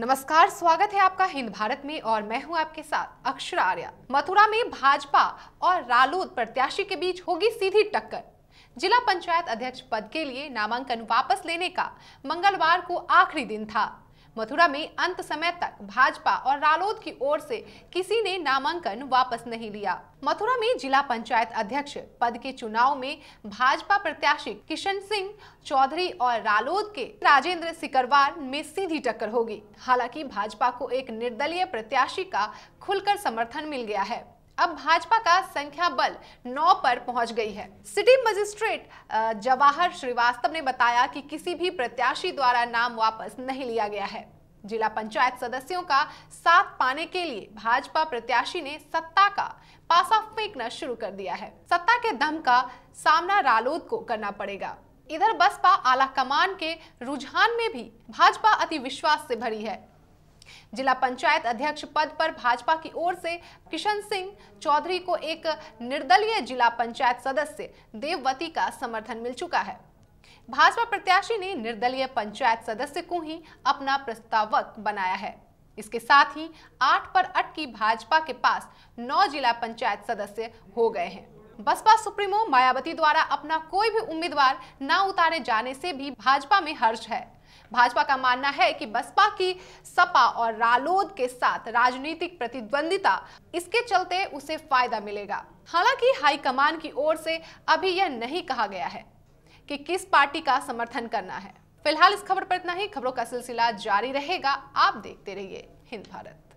नमस्कार स्वागत है आपका हिंद भारत में और मैं हूं आपके साथ अक्षरा आर्या मथुरा में भाजपा और रालोद प्रत्याशी के बीच होगी सीधी टक्कर जिला पंचायत अध्यक्ष पद के लिए नामांकन वापस लेने का मंगलवार को आखिरी दिन था मथुरा में अंत समय तक भाजपा और रालोद की ओर से किसी ने नामांकन वापस नहीं लिया मथुरा में जिला पंचायत अध्यक्ष पद के चुनाव में भाजपा प्रत्याशी किशन सिंह चौधरी और रालोद के राजेंद्र सिकरवार में सीधी टक्कर होगी हालांकि भाजपा को एक निर्दलीय प्रत्याशी का खुलकर समर्थन मिल गया है अब भाजपा का संख्या बल नौ पर पहुंच गई है सिटी मजिस्ट्रेट जवाहर श्रीवास्तव ने बताया कि किसी भी प्रत्याशी द्वारा नाम वापस नहीं लिया गया है जिला पंचायत सदस्यों का साथ पाने के लिए भाजपा प्रत्याशी ने सत्ता का पासा फेंकना शुरू कर दिया है सत्ता के दम का सामना रालोद को करना पड़ेगा इधर बसपा आला कमान के रुझान में भी भाजपा अति विश्वास से भरी है जिला पंचायत अध्यक्ष पद पर भाजपा की ओर से किशन सिंह चौधरी को एक निर्दलीय जिला पंचायत सदस्य देववती का समर्थन मिल चुका है भाजपा प्रत्याशी ने निर्दलीय पंचायत सदस्य को ही अपना प्रस्तावक बनाया है इसके साथ ही आठ पर अटकी भाजपा के पास नौ जिला पंचायत सदस्य हो गए हैं बसपा सुप्रीमो मायावती द्वारा अपना कोई भी उम्मीदवार न उतारे जाने से भी भाजपा में हर्ष है भाजपा का मानना है कि बसपा की सपा और रालोद के साथ राजनीतिक प्रतिद्वंदिता इसके चलते उसे फायदा मिलेगा हालांकि हाईकमान की ओर से अभी यह नहीं कहा गया है कि किस पार्टी का समर्थन करना है फिलहाल इस खबर पर इतना ही खबरों का सिलसिला जारी रहेगा आप देखते रहिए हिंद भारत